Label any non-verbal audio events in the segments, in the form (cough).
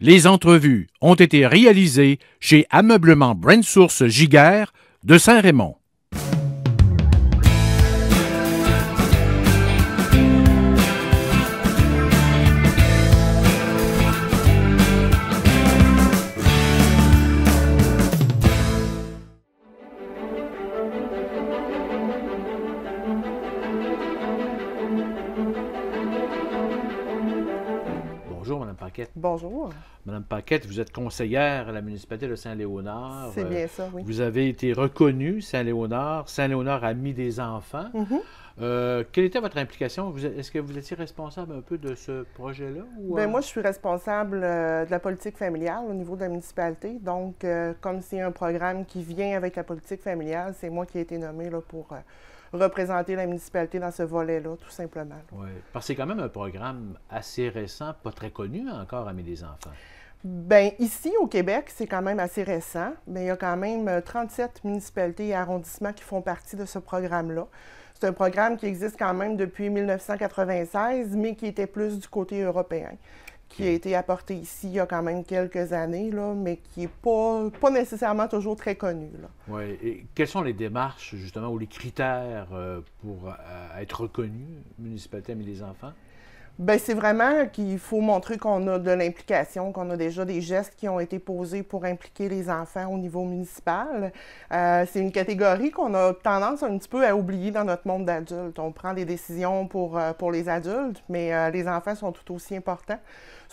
Les entrevues ont été réalisées chez Ameublement Brandsource Source de Saint-Raymond. bonjour. Madame Paquette, vous êtes conseillère à la municipalité de Saint-Léonard. C'est bien ça, oui. Vous avez été reconnue Saint-Léonard, Saint-Léonard mis des enfants. Mhm. Euh, quelle était votre implication? Est-ce que vous étiez responsable un peu de ce projet-là? Bien, euh? moi, je suis responsable euh, de la politique familiale au niveau de la municipalité. Donc, comme c'est un programme qui vient avec la politique familiale, c'est moi qui ai été nommée là, pour représenter la municipalité dans ce volet-là, tout simplement. Oui, parce que c'est quand même un programme assez récent, pas très connu encore, Amis des enfants. Bien, ici, au Québec, c'est quand même assez récent, mais il y a quand même 37 euh, municipalités et arrondissements qui font partie de ce programme-là. C'est un programme qui existe quand même depuis 1996, mais qui était plus du côté européen qui a été apporté ici il y a quand même quelques années, là, mais qui n'est pas, pas nécessairement toujours très connu. Oui. Et quelles sont les démarches, justement, ou les critères euh, pour euh, être reconnu, municipalité Amis des enfants? Ben, c'est vraiment qu'il faut montrer qu'on a de l'implication, qu'on a déjà des gestes qui ont été posés pour impliquer les enfants au niveau municipal. Euh, c'est une catégorie qu'on a tendance un petit peu à oublier dans notre monde d'adultes. On prend des décisions pour, euh, les adultes, mais euh, les enfants sont tout aussi importants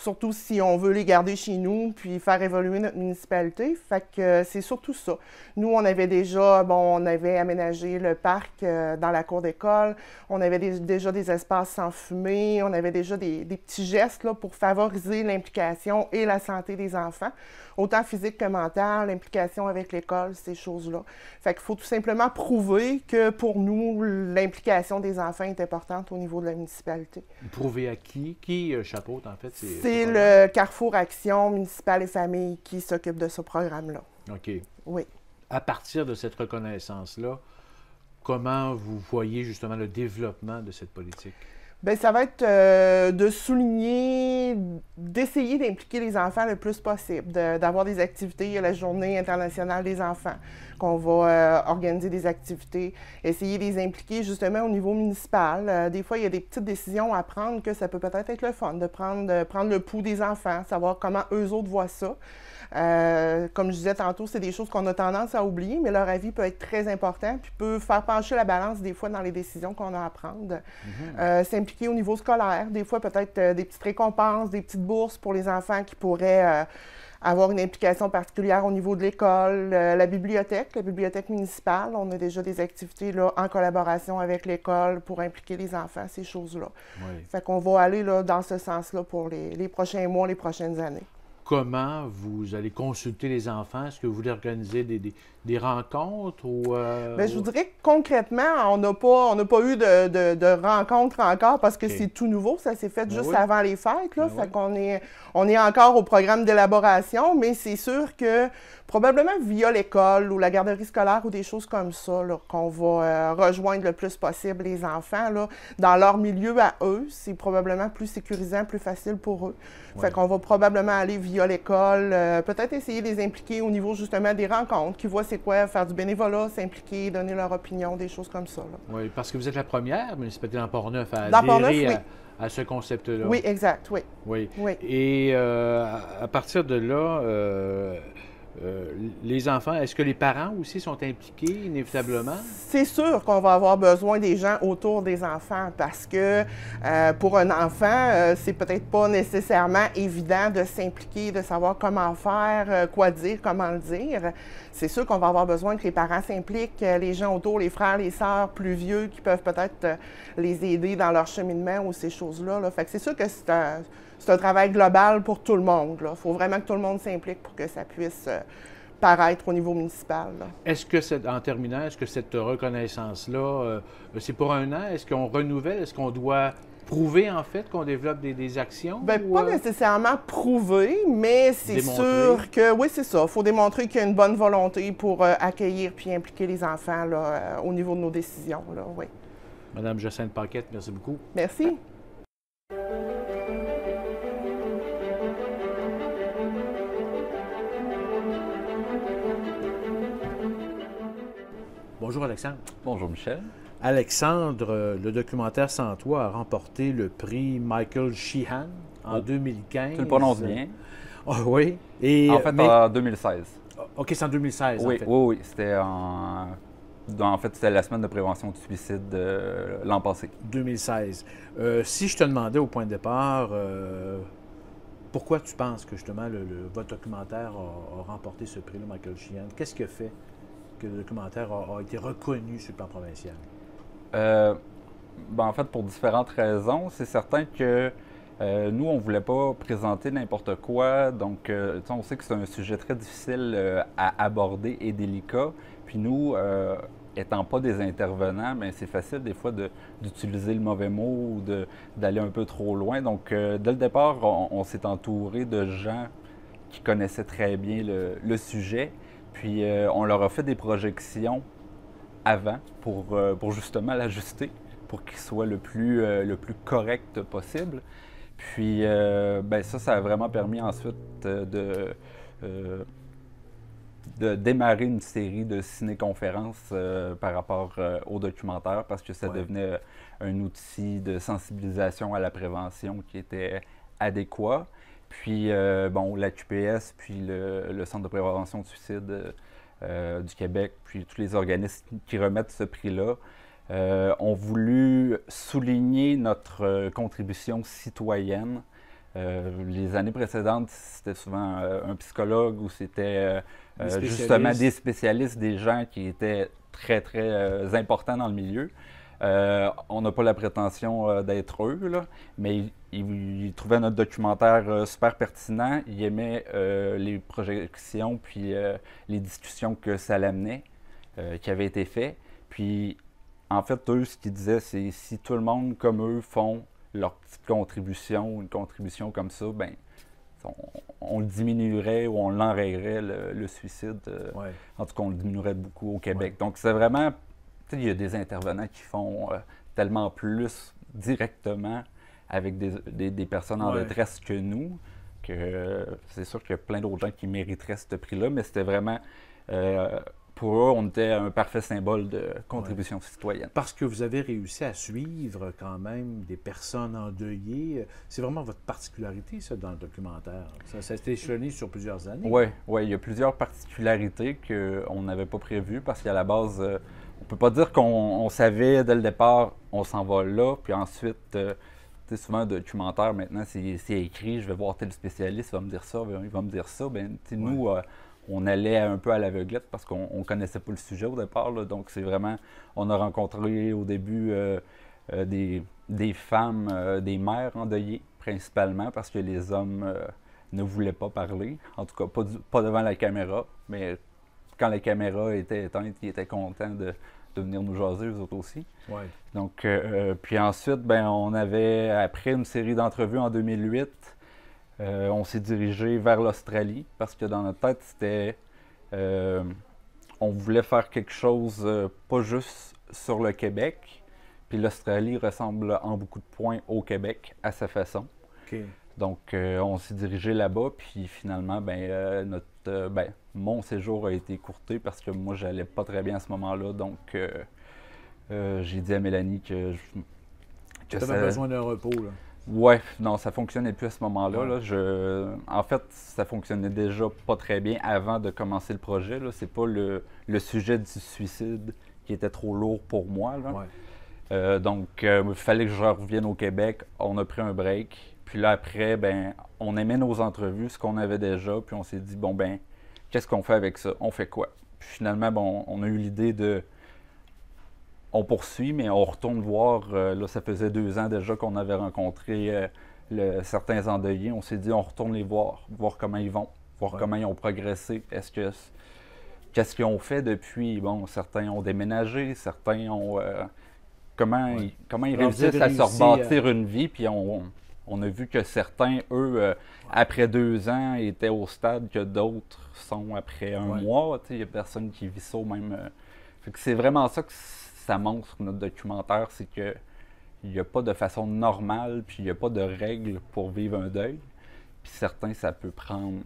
surtout si on veut les garder chez nous puis faire évoluer notre municipalité. Fait que euh, c'est surtout ça. Nous, on avait déjà, bon, on avait aménagé le parc euh, dans la cour d'école, on avait déjà des espaces sans fumée, on avait déjà des, petits gestes là, pour favoriser l'implication et la santé des enfants, autant physique que mentale, l'implication avec l'école, ces choses-là. Fait qu'il faut tout simplement prouver que pour nous, l'implication des enfants est importante au niveau de la municipalité. Prouver à qui? Qui euh, chapeaute, en fait? C'est c'est le Carrefour Action Municipale et Famille qui s'occupe de ce programme-là. OK. Oui. À partir de cette reconnaissance-là, comment vous voyez justement le développement de cette politique? Bien, ça va être euh, de souligner, d'essayer d'impliquer les enfants le plus possible, d'avoir des activités. Il y a la Journée internationale des enfants, qu'on va euh, organiser des activités, essayer de les impliquer justement au niveau municipal. Euh, des fois, il y a des petites décisions à prendre que ça peut peut-être être le fun, de prendre, de prendre le pouls des enfants, savoir comment eux autres voient ça. Euh, comme je disais tantôt, c'est des choses qu'on a tendance à oublier, mais leur avis peut être très important, puis peut faire pencher la balance des fois dans les décisions qu'on a à prendre. Mhm. Euh, s'impliquer au niveau scolaire, des fois peut-être euh, des petites récompenses, des petites bourses pour les enfants qui pourraient avoir une implication particulière au niveau de l'école, la bibliothèque, la bibliothèque municipale. On a déjà des activités là, en collaboration avec l'école pour impliquer les enfants, ces choses-là. Fait qu'on va aller là, dans ce sens-là pour les prochains mois, les prochaines années comment vous allez consulter les enfants? Est-ce que vous voulez organiser des, des, des rencontres ou. Euh, ben, je vous dirais que concrètement, on n'a pas, on pas eu de, de, rencontres encore parce que c'est tout nouveau. Ça s'est fait ben juste avant les fêtes. Là, ben fait qu'on est, on est encore au programme d'élaboration, mais c'est sûr que probablement via l'école ou la garderie scolaire ou des choses comme ça, qu'on va euh, rejoindre le plus possible les enfants là, dans leur milieu à eux. C'est probablement plus sécurisant, plus facile pour eux. Fait qu'on va probablement aller via l'école, euh, peut-être essayer de les impliquer au niveau justement des rencontres qui voient c'est quoi faire du bénévolat, s'impliquer, donner leur opinion, des choses comme ça. Oui, parce que vous êtes la première municipalité dans Portneuf à dans à, ce concept-là. Oui, exact, oui. Oui. Et euh, à partir de là, euh, euh, les enfants, est-ce que les parents aussi sont impliqués inévitablement? C'est sûr qu'on va avoir besoin des gens autour des enfants parce que euh, pour un enfant, euh, c'est peut-être pas nécessairement évident de s'impliquer, de savoir comment faire, quoi dire, comment le dire. C'est sûr qu'on va avoir besoin que les parents s'impliquent, les gens autour, les frères, les sœurs plus vieux qui peuvent peut-être les aider dans leur cheminement ou ces choses-là. Là. Fait que c'est sûr que c'est un c'est un travail global pour tout le monde. Il faut vraiment que tout le monde s'implique pour que ça puisse euh, paraître au niveau municipal. Est-ce que, cette, en terminant, est-ce que cette reconnaissance-là, euh, c'est pour un an? Est-ce qu'on renouvelle? Est-ce qu'on doit prouver, en fait, qu'on développe des, actions? Bien, pas euh, nécessairement prouver, mais c'est sûr que, oui, c'est ça. Il faut démontrer qu'il y a une bonne volonté pour accueillir puis impliquer les enfants au niveau de nos décisions. Là, Madame Jacinthe Paquette, merci beaucoup. Merci. Bonjour Alexandre. Bonjour Michel. Alexandre, euh, le documentaire Sans toi a remporté le prix Michael Sheehan en 2015. Tu le prononces bien. Ah oui. Et, en fait, en 2016. OK, c'est en 2016. Oui, oui, oui. C'était en. fait, c'était la semaine de prévention du suicide de l'an passé. 2016. Euh, si je te demandais au point de départ, euh, pourquoi tu penses que justement le, votre documentaire a, remporté ce prix-là, Michael Sheehan, qu'est-ce a fait le documentaire a, été reconnu sur le plan provincial? Euh, ben, en fait, pour différentes raisons. C'est certain que euh, nous, on ne voulait pas présenter n'importe quoi. Donc, euh, on sait que c'est un sujet très difficile à aborder et délicat. Puis nous, étant pas des intervenants, ben, c'est facile des fois d'utiliser le mauvais mot ou d'aller un peu trop loin. Donc, dès le départ, on, s'est entouré de gens qui connaissaient très bien le, le sujet puis euh, on leur a fait des projections avant pour, euh, justement l'ajuster, pour qu'il soit le plus, euh, correct possible. Puis ben, ça, ça a vraiment permis ensuite de, démarrer une série de ciné-conférences par rapport au documentaire parce que ça devenait un outil de sensibilisation à la prévention qui était adéquat. Puis, euh, bon, la QPS, puis le, Centre de prévention du suicide euh, euh, du Québec, puis tous les organismes qui remettent ce prix-là, ont voulu souligner notre contribution citoyenne. les années précédentes, c'était souvent un psychologue ou c'était justement des spécialistes, des gens qui étaient très, très importants dans le milieu. Euh, on n'a pas la prétention euh, d'être eux, mais ils trouvaient notre documentaire euh, super pertinent. Ils aimaient les projections puis les discussions que ça l'amenait, qui avaient été faites. Puis, en fait, eux, ce qu'ils disaient, c'est si tout le monde comme eux font leur petite contribution, une contribution comme ça, ben on, le diminuerait ou on l'enrayerait, le, suicide. En tout cas, on le diminuerait beaucoup au Québec. Donc, c'est vraiment il y a des intervenants qui font euh, tellement plus directement avec des, personnes en détresse que nous, que c'est sûr qu'il y a plein d'autres gens qui mériteraient ce prix-là, mais c'était vraiment. Euh, pour eux, on était un parfait symbole de contribution citoyenne. Parce que vous avez réussi à suivre quand même des personnes endeuillées. C'est vraiment votre particularité, ça, dans le documentaire. Ça, s'est échelonné sur plusieurs années. Oui, ouais, il y a plusieurs particularités qu'on n'avait pas prévues parce qu'à la base, euh, peut pas dire qu'on savait dès le départ, on s'en va là, puis ensuite, euh, souvent un documentaire maintenant, c'est écrit, je vais voir tel spécialiste, il va me dire ça, ben, il va me dire ça. Ben, nous, euh, on allait un peu à l'aveuglette parce qu'on ne connaissait pas le sujet au départ. donc, c'est vraiment, on a rencontré au début euh, des, femmes, des mères endeuillées principalement parce que les hommes ne voulaient pas parler, en tout cas pas, pas devant la caméra, mais quand la caméra était éteinte, ils étaient contents de, de venir nous jaser, vous autres aussi. Donc, euh, euh, puis ensuite, ben, on avait, après une série d'entrevues en 2008, euh, on s'est dirigé vers l'Australie parce que dans notre tête, c'était. on voulait faire quelque chose pas juste sur le Québec. Puis l'Australie ressemble en beaucoup de points au Québec à sa façon. Donc, on s'est dirigé là-bas. Puis finalement, ben, notre, ben, mon séjour a été courté parce que moi, j'allais pas très bien à ce moment-là. Donc, euh, euh, j'ai dit à Mélanie que Tu avais besoin d'un repos, là. Ouais, non, ça fonctionnait plus à ce moment-là. Là. Je... En fait, ça fonctionnait déjà pas très bien avant de commencer le projet. Là. C'est pas le, sujet du suicide qui était trop lourd pour moi. Euh, donc, il fallait que je revienne au Québec. On a pris un break. Puis là, après, ben, on aimait nos entrevues, ce qu'on avait déjà. Puis on s'est dit, bon, ben, Qu'est-ce qu'on fait avec ça? On fait quoi? Puis finalement, bon, on a eu l'idée de. On poursuit, mais on retourne voir. Euh, là, ça faisait deux ans déjà qu'on avait rencontré euh, certains endeuillés. On s'est dit, on retourne les voir, voir comment ils vont, voir comment ils ont progressé. Est-ce que. Qu'est-ce qu'ils ont fait depuis? Bon, certains ont déménagé, certains ont. Euh, comment, ils, comment ils réussissent à se rebâtir une vie, puis on on a vu que certains, eux, euh, après deux ans, étaient au stade que d'autres sont après un mois. Il n'y a personne qui vit ça au même. Euh, c'est vraiment ça que ça montre notre documentaire, c'est qu'il n'y a pas de façon normale, puis il n'y a pas de règles pour vivre un deuil. Puis certains, ça peut prendre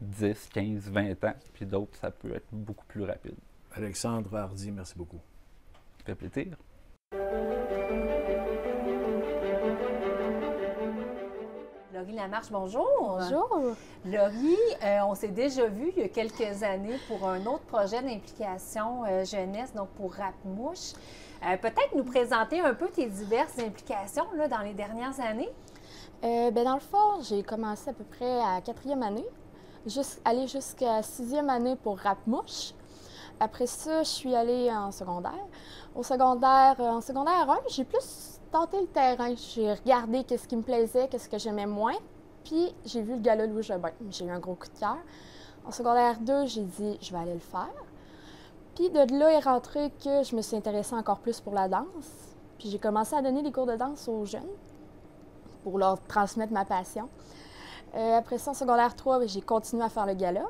10, 15, 20 ans, puis d'autres, ça peut être beaucoup plus rapide. Alexandre Hardy, merci beaucoup. Ça Laurie Lamarche, bonjour. Bonjour. Laurie, euh, on s'est déjà vu il y a quelques années pour un autre projet d'implication euh, jeunesse, donc pour Rap Mouche. Euh, peut-être nous présenter un peu tes diverses implications dans les dernières années? ben dans le fort, j'ai commencé à peu près à quatrième année, juste, aller jusqu'à sixième année pour Rapmouche. Après ça, je suis allée en secondaire. Au secondaire, en secondaire 1, j'ai plus tenter le terrain. J'ai regardé qu'est-ce qui me plaisait, qu'est-ce que j'aimais moins. Puis j'ai vu le gala Louis Jobin. J'ai eu un gros coup de cœur. En secondaire 2, j'ai dit je vais aller le faire. Puis de là est rentré que je me suis intéressée encore plus pour la danse. Puis j'ai commencé à donner des cours de danse aux jeunes pour leur transmettre ma passion. Euh, après ça, en secondaire 3, ben, j'ai continué à faire le gala.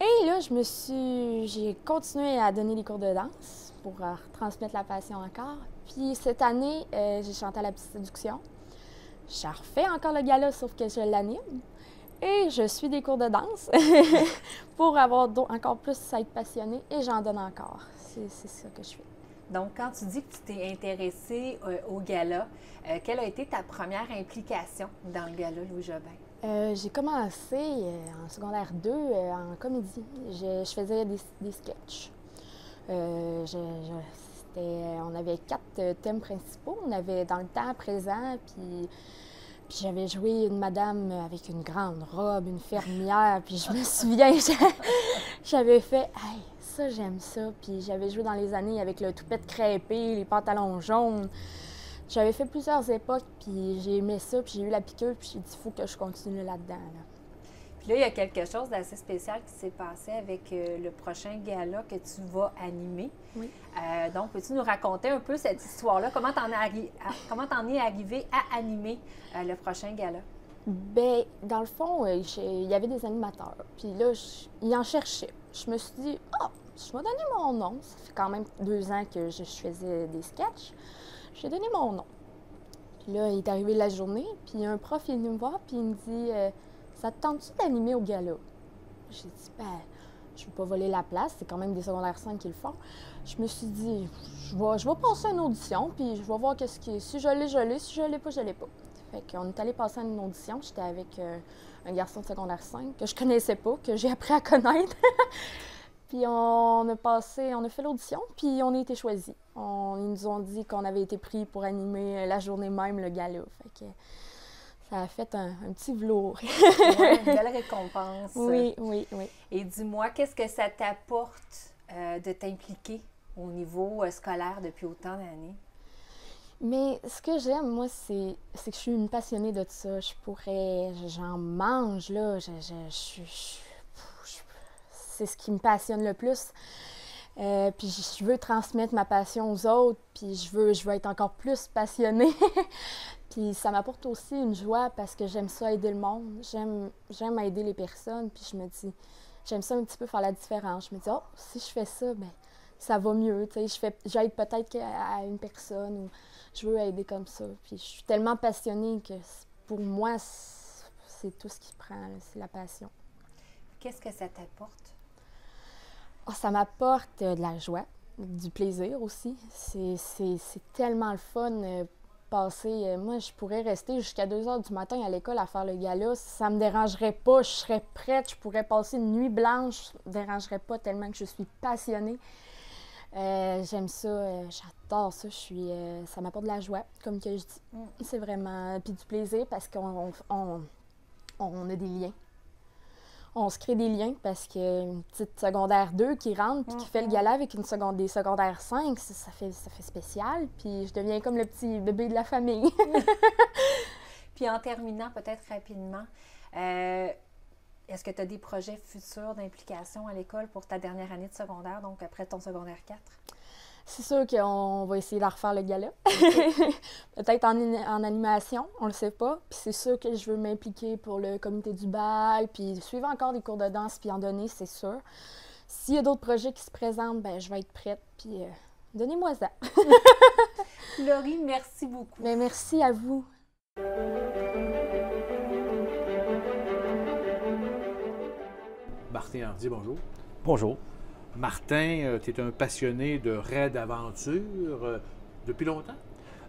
Et là, je me suis, j'ai continué à donner des cours de danse pour euh, transmettre la passion encore. Puis cette année, euh, j'ai chanté à la petite séduction. Je refais encore le gala, sauf que je l'anime. Et je suis des cours de danse (laughs) pour avoir encore plus à être passionnée et j'en donne encore. C'est ça que je fais. Donc, quand tu dis que tu t'es intéressée euh, au gala, euh, quelle a été ta première implication dans le gala Louis Jobin? j'ai commencé en secondaire 2 en comédie. Je, faisais des, des sketchs. Euh, on avait quatre euh, thèmes principaux. On avait dans le temps présent, puis, j'avais joué une madame avec une grande robe, une fermière, puis je me (laughs) souviens, j'avais fait ça, j'aime ça. Puis j'avais joué dans les années avec le toupette crêpé, les pantalons jaunes. J'avais fait plusieurs époques, puis j'ai aimé ça, puis j'ai eu la piqûre, puis j'ai dit, il faut que je continue là-dedans. là dedans puis là, il y a quelque chose d'assez spécial qui s'est passé avec euh, le prochain gala que tu vas animer. Oui. Euh, donc, peux-tu nous raconter un peu cette histoire-là? Comment t'en es arrivé à animer euh, le prochain gala? Bien, dans le fond, il y avait des animateurs. Puis là, il ils en cherchaient. Je me suis dit, oh, je vais donner mon nom. Ça fait quand même deux ans que je faisais des sketchs. J'ai donné mon nom. Puis là, il est arrivé la journée, puis un prof est venu me voir, puis il me dit ça te tente-tu d'animer au gala? J'ai dit, ben, je ne veux pas voler la place, c'est quand même des secondaires 5 qui le font. Je me suis dit, je vais, je vais passer une audition, puis je vais voir qu'est-ce qui est. Si je l'ai, je l'ai. Si je l'ai pas, je l'ai pas. Fait qu'on est allé passer une audition. J'étais avec euh, un garçon de secondaire 5 que je connaissais pas, que j'ai appris à connaître. (laughs) puis on a passé, on a fait l'audition, puis on a été choisis. ils nous ont dit qu'on avait été pris pour animer la journée même le gala. Fait que ça a fait un, petit velours. (laughs) ouais, une belle récompense. Oui, oui, oui. Et dis-moi, qu'est-ce que ça t'apporte euh, de t'impliquer au niveau euh, scolaire depuis autant d'années? Mais ce que j'aime, moi, c'est, que je suis une passionnée de ça. Je pourrais. J'en mange, là. Je, je, c'est ce qui me passionne le plus. Euh, puis je veux transmettre ma passion aux autres, puis je veux, je veux être encore plus passionnée. (laughs) Puis ça m'apporte aussi une joie parce que j'aime ça aider le monde, j'aime, j'aime aider les personnes, puis je me dis, j'aime ça un petit peu faire la différence. Je me dis, oh, si je fais ça, ben ça va mieux, tu sais, je fais, j'aide peut-être à une personne ou je veux aider comme ça. Puis je suis tellement passionnée que pour moi, c'est tout ce qui prend, c'est la passion. Qu'est-ce que ça t'apporte? Oh, ça m'apporte euh, de la joie, du plaisir aussi. C'est, tellement le fun euh, euh, moi, je pourrais rester jusqu'à 2 heures du matin à l'école à faire le gala. Ça me dérangerait pas. Je serais prête. Je pourrais passer une nuit blanche. Ça me dérangerait pas tellement que je suis passionnée. Euh, j'aime ça. Euh, j'adore ça. Je suis, ça m'apporte de la joie, comme que je dis. Mm. C'est vraiment. Puis du plaisir parce qu'on on, on, a des liens on se crée des liens parce qu'une petite secondaire 2 qui rentre puis qui fait le mm-hmm. gala avec une seconde, des secondaires 5, ça, fait, ça fait spécial. Puis je deviens comme le petit bébé de la famille. (laughs) puis en terminant, peut-être rapidement, euh, est-ce que tu as des projets futurs d'implication à l'école pour ta dernière année de secondaire, donc après ton secondaire 4? C'est sûr qu'on va essayer de refaire le gala. (laughs) Peut-être en, animation, on le sait pas. Puis c'est sûr que je veux m'impliquer pour le comité du bal, puis suivre encore des cours de danse, puis en donner, c'est sûr. S'il y a d'autres projets qui se présentent, ben je vais être prête, puis euh, donnez-moi ça. (laughs) Laurie, merci beaucoup. Mais ben, merci à vous. Martin Hardy, bonjour. Bonjour. Martin, euh, tu es un passionné de raids d'aventure euh, depuis longtemps?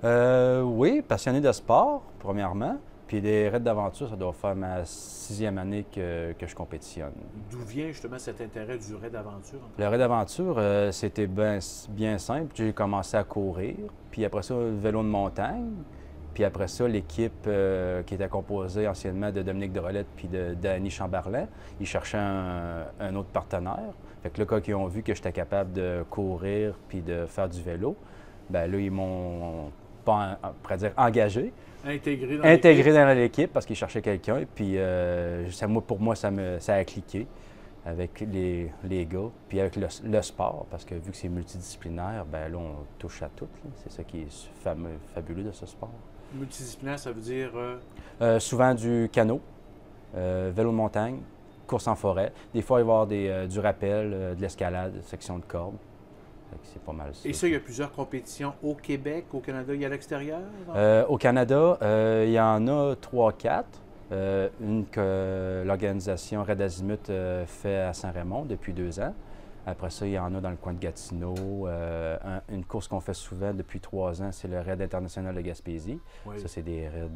Euh, oui, passionné de sport, premièrement. Puis des raids d'aventure, ça doit faire ma sixième année que, je compétitionne. D'où vient justement cet intérêt du raid d'aventure? Le raid d'aventure, c'était bien simple. J'ai commencé à courir, puis après ça, le vélo de montagne. Puis après ça, l'équipe qui était composée anciennement de Dominique Drolette puis de Dany Chamberlain, ils cherchaient un autre partenaire. Fait que là, quand ils ont vu que j'étais capable de courir puis de faire du vélo, ben là, ils m'ont, pas, dire, engagé. Intégré dans l'équipe parce qu'ils cherchaient quelqu'un. puis, euh, pour moi, ça, a cliqué avec les, gars, puis avec le, sport, parce que vu que c'est multidisciplinaire, ben là, on touche à tout. C'est ça qui est fabuleux de ce sport. Multidisciplinaire, ça veut dire? Euh, euh, souvent du canot, vélo de montagne, en forêt. Des fois, il va y avoir euh, du rappel, euh, de l'escalade, section de corde. C'est pas mal ça. Et ça, il y a plusieurs compétitions au Québec, au Canada et à l'extérieur? Euh, au Canada, il y en a trois, quatre. une que l'organisation Red Azimut fait à Saint-Raymond depuis deux ans. Après ça, il y en a dans le coin de Gatineau. une course qu'on fait souvent depuis trois ans, c'est le Raid international de Gaspésie. Ça, c'est des raids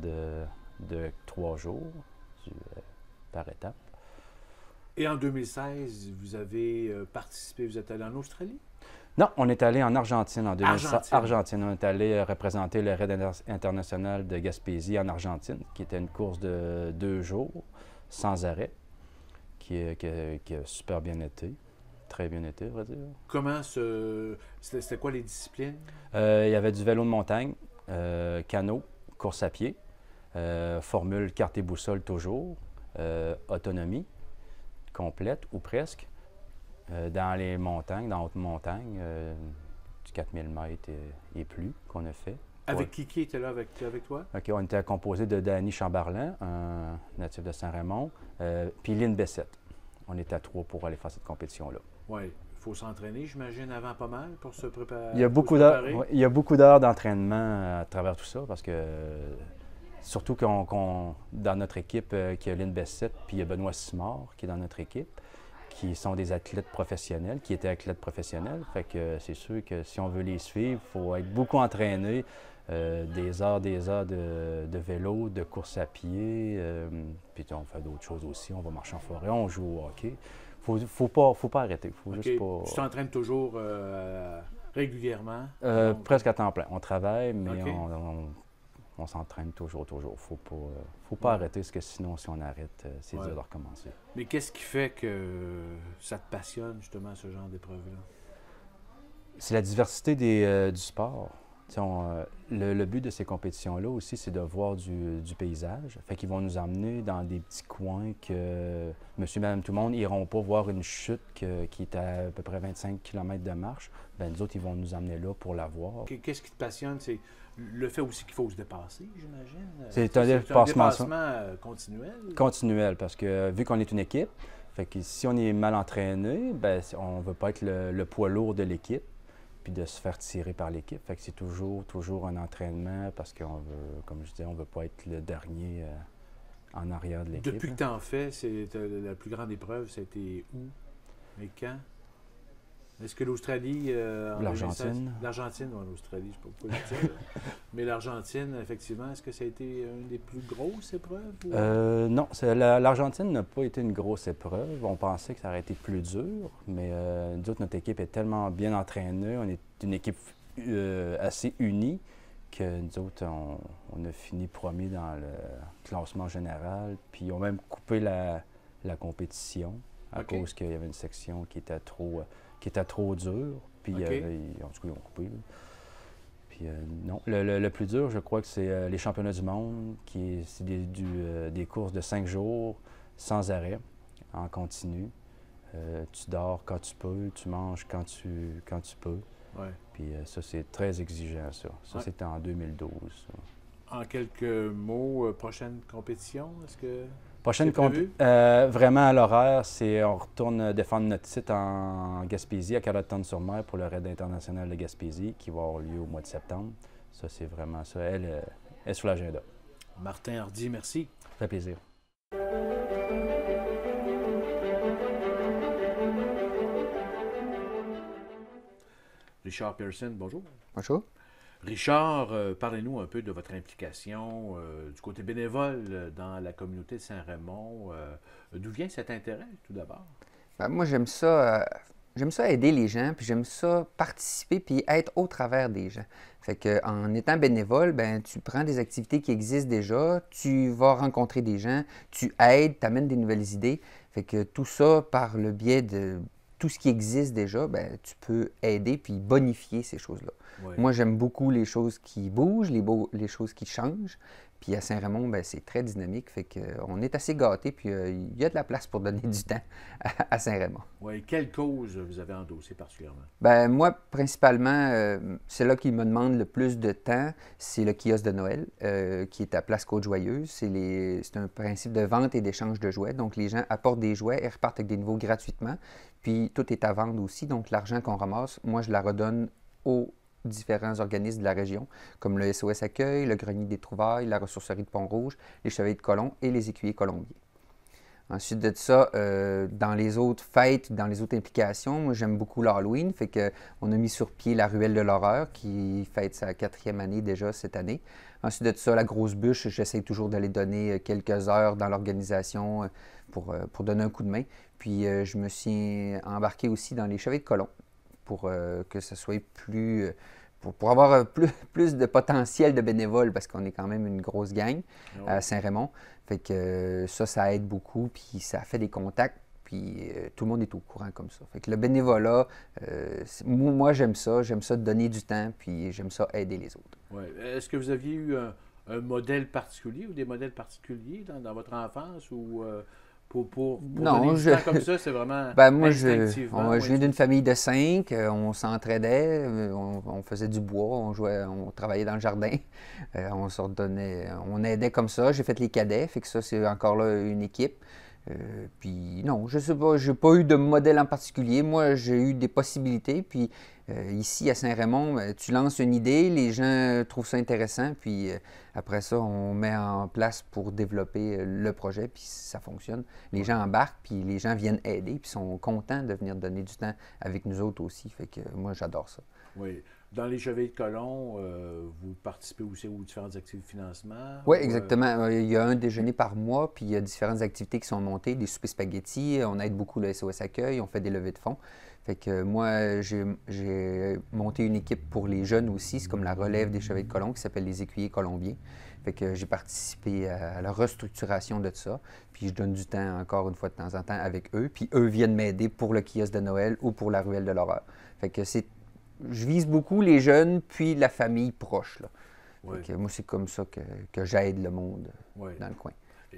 de, trois jours par étape. Et en 2016, vous avez euh, participé, vous êtes allé en Australie? Non, on est allé en Argentine en 2016. Argentine. On est allé euh, représenter le Raid international de Gaspésie en Argentine, qui était une course de deux jours, sans arrêt, qui, euh, a super bien été. Très bien été, on va dire. Comment se, C'était quoi les disciplines? il y avait du vélo de montagne, canot, course à pied, formule carte et boussole toujours, autonomie complète, ou presque, euh, dans les montagnes, dans haute montagne, euh, du 4000 mètres et, plus qu'on a fait. Avec qui qui était là avec, toi? OK, on était composé de Danny Chamberlain, un natif de Saint-Raymond, euh, puis Lynn Bessette. On était à trois pour aller faire cette compétition-là. Oui il faut s'entraîner, j'imagine, avant pas mal pour se préparer. Il y beaucoup il y a beaucoup d'heures d'entraînement à travers tout ça parce que Surtout qu'on, dans notre équipe, euh, y a Lynn Bessette, puis il y a Benoît Simard qui est dans notre équipe, qui sont des athlètes professionnels, qui étaient athlètes professionnels. Fait que euh, c'est sûr que si on veut les suivre, il faut être beaucoup entraîné. Euh, des heures, des heures de, vélo, de course à pied, euh, puis on fait d'autres choses aussi. On va marcher en forêt, on joue au hockey. Faut, faut pas, faut pas arrêter. Tu t'entraînes toujours régulièrement? presque à temps plein. On travaille, mais on, on s'entraîne toujours, toujours. Faut pas, euh, faut pas arrêter, parce que sinon, si on arrête, euh, c'est dur de recommencer. Mais qu'est-ce qui fait que ça te passionne, justement, ce genre d'épreuve-là? C'est la diversité euh, du sport. le, but de ces compétitions-là aussi, c'est de voir du, paysage. Fait qu'ils vont nous emmener dans des petits coins que monsieur, madame, tout le monde n'iront pas voir une chute qui est à, peu près 25 km de marche. Ben, nous autres, ils vont nous emmener là pour la voir. Qu'est-ce qui te passionne? C'est le fait aussi qu'il faut se dépasser, j'imagine. Euh, c'est un, dépassement, euh, continuel. Continuel, parce que euh, vu qu'on est une équipe, fait que si on est mal entraîné, ben, on ne veut pas être le, poids lourd de l'équipe, puis de se faire tirer par l'équipe. Fait que c'est toujours, toujours un entraînement parce qu'on veut, comme je disais, on ne veut pas être le dernier en arrière de l'équipe. Depuis que tu en fais, c'est, la plus grande épreuve, c'était où et quand? Est-ce que l'Australie. Euh, L'Argentine. L'Argentine, ou l'Australie, je ne sais pas pourquoi (laughs) mais l'Argentine, effectivement, est-ce que ça a été une des plus grosses épreuves? Euh, non, l'Argentine n'a pas été une grosse épreuve. On pensait que ça aurait été plus dur, mais euh, nous notre équipe est tellement bien entraînée. On est une équipe assez unie que nous autres, on, a fini premier dans le classement général. Puis on a même coupé la, compétition à cause qu'il y avait une section qui était trop qui était trop dur. Puis, euh, en tout cas, ils ont coupé. Puis, euh, non. Le, plus dur, je crois que c'est euh, les championnats du monde, qui c'est des, des courses de cinq jours sans arrêt, en continu. tu dors quand tu peux, tu manges quand tu, quand tu peux. Puis ça, c'est très exigeant, ça. Ça, c'était en 2012. En quelques mots, prochaine compétition, est-ce que... Prochaine euh, vraiment à l'horaire, c'est on retourne euh, défendre notre site en Gaspésie, à carleton sur mer pour le Raid international de Gaspésie, qui va avoir lieu au mois de septembre. Ça, c'est vraiment ça. Elle, euh, est sur l'agenda. Martin Hardy, merci. Ça fait plaisir. Richard Pearson, bonjour. Bonjour. Richard, euh, parlez-nous un peu de votre implication euh, du côté bénévole euh, dans la communauté de Saint-Raymond. D'où vient cet intérêt, tout d'abord? Ben, moi, j'aime ça. J'aime ça aider les gens, puis j'aime ça participer, puis être au travers des gens. Fait que, en étant bénévole, ben tu prends des activités qui existent déjà, tu vas rencontrer des gens, tu aides, tu amènes des nouvelles idées. Fait que tout ça par le biais de tout ce qui existe déjà, ben, tu peux aider puis bonifier ces choses-là. Moi, j'aime beaucoup les choses qui bougent, les, beaux, les choses qui changent. Puis à Saint-Raymond, ben, c'est très dynamique. Fait euh, on est assez gâté puis euh, il y a de la place pour donner (laughs) du temps à, Saint-Raymond. Oui. Quelle cause vous avez endossé particulièrement? Ben moi, principalement, euh, c'est là qui me demande le plus de temps, c'est le kiosque de Noël, qui est à Place Côte-Joyeuse. C'est, un principe de vente et d'échange de jouets. Donc les gens apportent des jouets et repartent avec des nouveaux gratuitement. Puis tout est à vendre aussi. Donc l'argent qu'on ramasse, moi, je la redonne au différents organismes de la région, comme le SOS Accueil, le Grenier des Trouvailles, la ressourcerie de Pont-Rouge, les Chevaliers de Colomb et les écuyers colombiers. Ensuite de ça, euh, dans les autres fêtes, dans les autres implications, moi j'aime beaucoup l'Halloween, fait que on a mis sur pied la ruelle de l'horreur qui fête sa quatrième année déjà cette année. Ensuite de ça, la grosse bûche, j'essaie toujours d'aller donner euh, quelques heures dans l'organisation euh, pour, pour donner un coup de main. Puis je me suis embarqué aussi dans les Chevaliers de Colomb, pour euh, que ce soit plus. Euh, pour, avoir euh, plus, (laughs) plus, de potentiel de bénévoles, parce qu'on est quand même une grosse gang ah à Saint-Raymond. Fait que ça, ça aide beaucoup, puis ça fait des contacts, puis tout le monde est au courant comme ça. Fait que le bénévolat, moi, j'aime ça. J'aime ça donner du temps, puis j'aime ça aider les autres. Ouais. Est-ce que vous aviez eu un, modèle particulier ou des modèles particuliers dans, votre enfance ou. Pour, pour, non, comme ça, c'est vraiment (laughs) ben, moi, je, d'une famille de cinq, euh, on s'entraidait, euh, on, faisait du bois, on jouait, on travaillait dans le jardin, euh, on se on aidait comme ça. J'ai fait les cadets, fait que ça, c'est encore là une équipe. puis non, je sais pas, j'ai pas eu de modèle en particulier. Moi, j'ai eu des possibilités, puis euh, ici, à Saint-Raymond, euh, tu lances une idée, les gens euh, trouvent ça intéressant, puis après ça, on met en place pour développer le projet, puis ça fonctionne. Les gens embarquent, puis les gens viennent aider, puis sont contents de venir donner du temps avec nous autres aussi. Fait que moi, j'adore ça. Oui. Dans les Chevets de colons, vous participez aussi aux différentes activités de financement? Oui, exactement. Il y a un déjeuner par mois, puis il y a différentes activités qui sont montées, des soupes spaghettis, on aide beaucoup le SOS Accueil, on fait des levées de fonds. Fait que euh, moi, j'ai monté une équipe pour les jeunes aussi. C'est comme la relève des Chevets de Colomb qui s'appelle les Écuyers colombiens. Fait que euh, j'ai participé à la restructuration de ça. Puis je donne du temps encore une fois de temps en temps avec eux. Puis eux viennent m'aider pour le kiosque de Noël ou pour la ruelle de l'horreur. Fait que c'est. Je vise beaucoup les jeunes puis la famille proche. moi, c'est comme ça que, j'aide le monde dans le coin.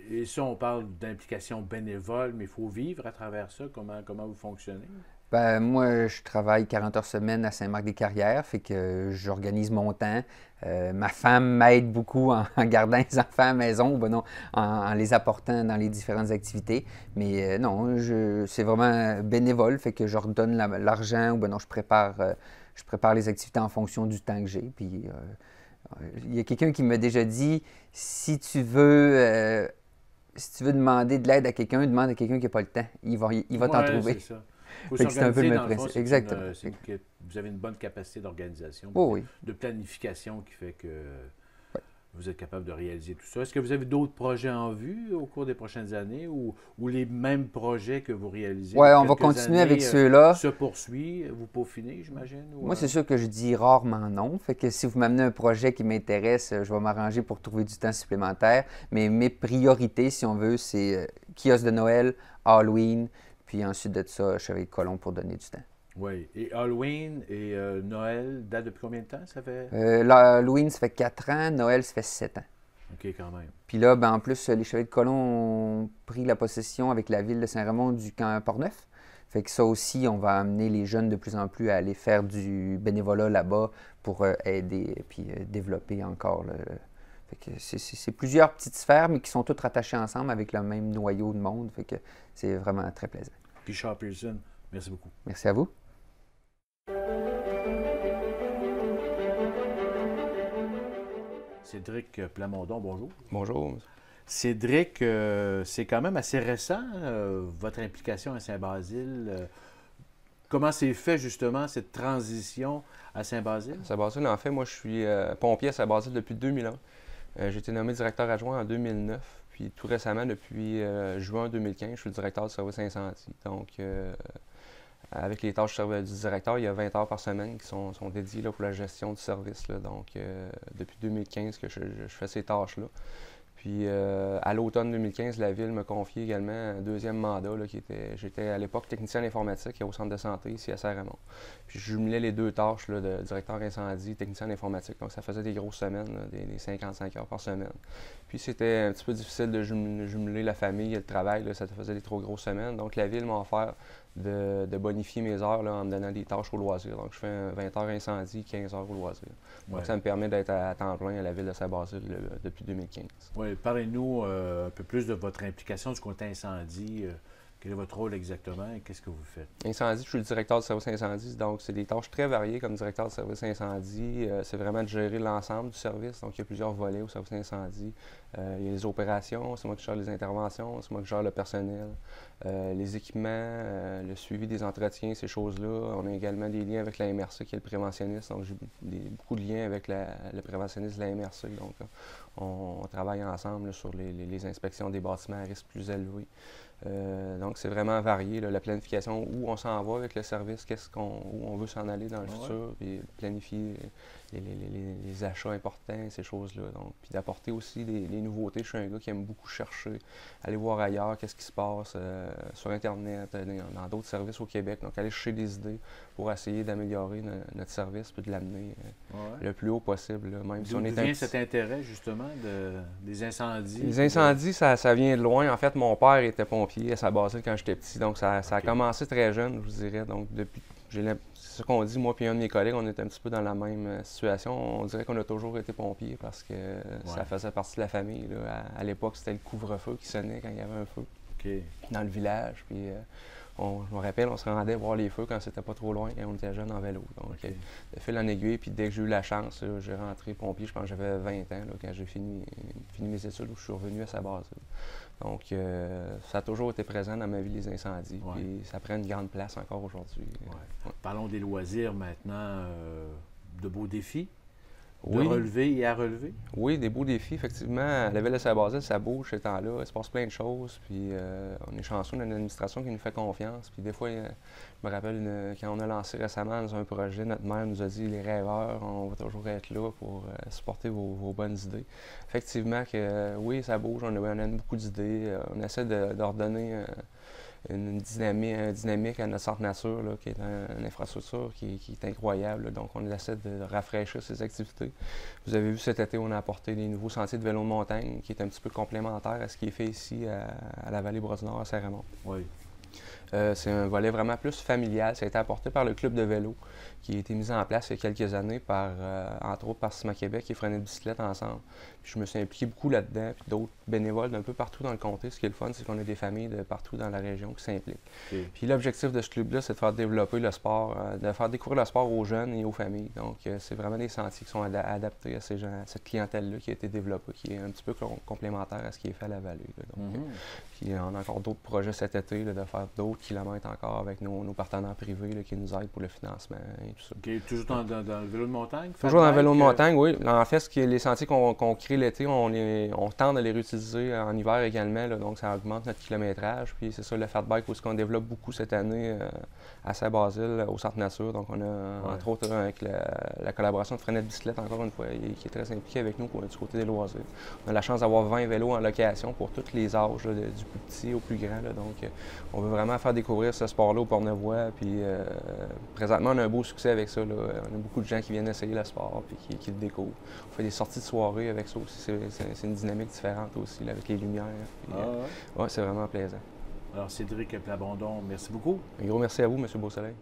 Et ça, on parle d'implication bénévole, mais il faut vivre à travers ça. Comment, comment vous fonctionnez? Ben, moi, je travaille 40 heures semaine à Saint-Marc-des-Carrières, fait que j'organise mon temps. Euh, ma femme m'aide beaucoup (laughs) en, gardant les enfants à la maison, ben en, les apportant dans les différentes activités. Mais euh, non, c'est vraiment bénévole, fait que je redonne l'argent, ou ben non, je prépare, euh, je prépare les activités en fonction du temps que j'ai. Puis il y a quelqu'un qui m'a déjà dit si tu veux. si tu veux demander de l'aide à quelqu'un, demande à quelqu'un qui n'a pas le temps. Il va, il va t'en trouver. Ça. C'est un peu le même Exactement. Euh, vous avez une bonne capacité d'organisation, oh de planification qui fait que vous êtes capable de réaliser tout ça. Est-ce que vous avez d'autres projets en vue au cours des prochaines années ou, les mêmes projets que vous réalisez? Oui, on va continuer avec euh, ceux-là. Ça se poursuit, vous peaufinez, j'imagine? Moi, c'est euh? sûr que je dis rarement non. Fait que si vous m'amenez un projet qui m'intéresse, je vais m'arranger pour trouver du temps supplémentaire. Mais mes priorités, si on veut, c'est kiosque de Noël, Halloween, puis ensuite de ça, Chevalier de Colomb pour donner du temps. Oui. Et Halloween et euh, Noël date depuis combien de temps, ça fait? Euh, Halloween, ça fait 4 ans. Noël, ça fait 7 ans. OK, quand même. Puis là, ben, en plus, les Chevaliers de Colomb ont pris la possession avec la ville de Saint-Raymond du camp Portneuf. Fait que ça aussi, on va amener les jeunes de plus en plus à aller faire du bénévolat là-bas pour euh, aider et puis développer encore le, c'est plusieurs petites sphères, mais qui sont toutes rattachées ensemble avec le même noyau de monde. Fait que c'est vraiment très plaisant. Richard Pearson. Merci beaucoup. Merci à vous. Cédric Plamondon, bonjour. Bonjour. Cédric, euh, c'est quand même assez récent, euh, votre implication à Saint-Basile. Euh, comment s'est fait justement cette transition à Saint-Basile? Saint-Basile, en fait, moi, je suis pompier à Saint-Basile depuis 2000 ans. J'ai été nommé directeur adjoint en 2009. Puis tout récemment, depuis euh, juin 2015, je suis le directeur du service incendie. Donc, euh, avec les tâches du directeur, il y a 20 heures par semaine qui sont, dédiées là, pour la gestion du service. Donc, euh, depuis 2015 que je fais ces tâches-là. Puis euh, à l'automne 2015, la ville m'a confié également un deuxième mandat qui était. J'étais à l'époque technicien informatique au centre de santé ici à Saint-Raymond. Puis je jumelais les deux tâches là, de directeur incendie, technicien informatique. Donc ça faisait des grosses semaines, des, des, 55 heures par semaine. Puis c'était un petit peu difficile de jumeler la famille et le travail. ça faisait des trop grosses semaines. Donc la ville m'a offert de, bonifier mes heures en me donnant des tâches au loisir. Donc, je fais 20 heures incendie, 15 heures au loisir. Donc, ça me permet d'être à, temps plein à la ville de Saint-Basile depuis 2015. Oui, parlez-nous euh, un peu plus de votre implication du côté incendie. Euh, quel est votre rôle exactement et qu'est-ce que vous faites? Incendie, je suis le directeur du service incendie, donc c'est des tâches très variées comme directeur du service incendie. Euh, c'est vraiment de gérer l'ensemble du service, donc il y a plusieurs volets au service incendie. Euh, il y a les opérations, c'est moi qui gère les interventions, c'est moi qui gère le personnel, euh, les équipements, le suivi des entretiens, ces choses-là. On a également des liens avec la MRC qui est le préventionniste, donc j'ai beaucoup de liens avec le préventionniste de la MRC. Donc on, travaille ensemble sur les, inspections des bâtiments à risque plus élevé. Euh, donc, c'est vraiment varié, la planification, où on s'en va avec le service, qu'est-ce qu'on, où on veut s'en aller dans le futur, et planifier les, achats importants, ces choses-là. Donc, puis d'apporter aussi des, les nouveautés. Je suis un gars qui aime beaucoup chercher, aller voir ailleurs, qu'est-ce qui se passe euh, sur Internet, euh, dans d'autres services au Québec. Donc, aller chercher des idées pour essayer d'améliorer notre service puis de l'amener euh, le plus haut possible. même si on est cet intérêt, justement, de, des incendies? Les incendies, ça, vient de loin. En fait, mon père était pompier à sa basile quand j'étais petit. Donc, ça, a commencé très jeune, je vous dirais. Donc, depuis j'ai ce qu'on dit, moi et un de mes collègues, on est un petit peu dans la même euh, situation. On dirait qu'on a toujours été pompier parce que euh, ça faisait partie de la famille. À, l'époque, c'était le couvre-feu qui sonnait quand il y avait un feu dans le village. Puis euh, je me rappelle, on se rendait voir les feux quand c'était pas trop loin, et on était jeune en vélo. Donc, j'ai fait fil en aiguille, puis dès que j'ai eu la chance, j'ai rentré pompier, je pense que j'avais 20 ans, quand j'ai fini, mes études, où je suis revenu à sa base. Donc, euh, ça a toujours été présent dans ma vie, les incendies, puis ça prend une grande place encore aujourd'hui. Parlons des loisirs maintenant, euh, de beaux défis de relever et à relever? Oui, des beaux défis, effectivement. La Ville de saint ça bouge ces temps-là. Il se passe plein de choses. Puis euh, on est chanceux d'une administration qui nous fait confiance. Puis des fois, euh, je me rappelle quand on a lancé récemment un projet, notre maire nous a dit les rêveurs, on va toujours être là pour euh, supporter vos, bonnes idées. Effectivement, que oui, ça bouge. On a, beaucoup d'idées. on essaie d'ordonner une dynamique, à notre centre nature, qui est une infrastructure qui, est incroyable. Donc, on essaie de rafraîchir ces activités. Vous avez vu cet été, on a apporté des nouveaux sentiers de vélo de montagne, qui est un petit peu complémentaire à ce qui est fait ici à, la vallée du nord à Saramont. Oui, euh, c'est un volet vraiment plus familial. Ça a été apporté par le club de vélo qui a été mis en place il y a quelques années par, euh, entre autres, par Sima Québec et freinait de Bicyclette ensemble. je me suis impliqué beaucoup là-dedans, puis d'autres bénévoles d'un peu partout dans le comté. Ce qui est le fun, c'est qu'on a des familles de partout dans la région qui s'impliquent. Puis l'objectif de ce club-là, c'est de faire développer le sport, euh, de faire découvrir le sport aux jeunes et aux familles. Donc c'est vraiment des sentiers qui sont adaptés à ces gens, cette clientèle-là qui a été développée, qui est un petit peu complémentaire à ce qui est fait à la vallée. Mhm. Puis on a encore d'autres projets cet été de faire d'autres kilomètres encore avec nos, nos partenaires privés qui nous aident pour le financement et tout ça. toujours dans, le vélo de montagne? Toujours dans le vélo de euh, montagne, oui. En fait, ce qui les sentiers qu'on crée l'été, on, on tente de les réutiliser en hiver également, donc ça augmente notre kilométrage. Puis c'est ça, le fat bike, où qu'on développe beaucoup cette année, euh, à Saint-Basile, euh, au Centre Nature. Donc, on a, entre autres, avec la, collaboration de Frenette Bicyclette, encore une fois, qui est très impliquée avec nous pour, du côté des loisirs. On a la chance d'avoir 20 vélos en location pour tous les âges, du plus petit au plus grand. Donc, euh, on veut vraiment faire découvrir ce sport-là au et Puis, euh, présentement, on a un beau succès avec ça. On a beaucoup de gens qui viennent essayer le sport puis qui, le découvrent. On fait des sorties de soirée avec ça aussi. C'est une dynamique différente aussi, avec les lumières. Ah, c'est vraiment plaisant. Alors, Cédric Plabandon, merci beaucoup. Un gros merci à vous, M. Beausoleil.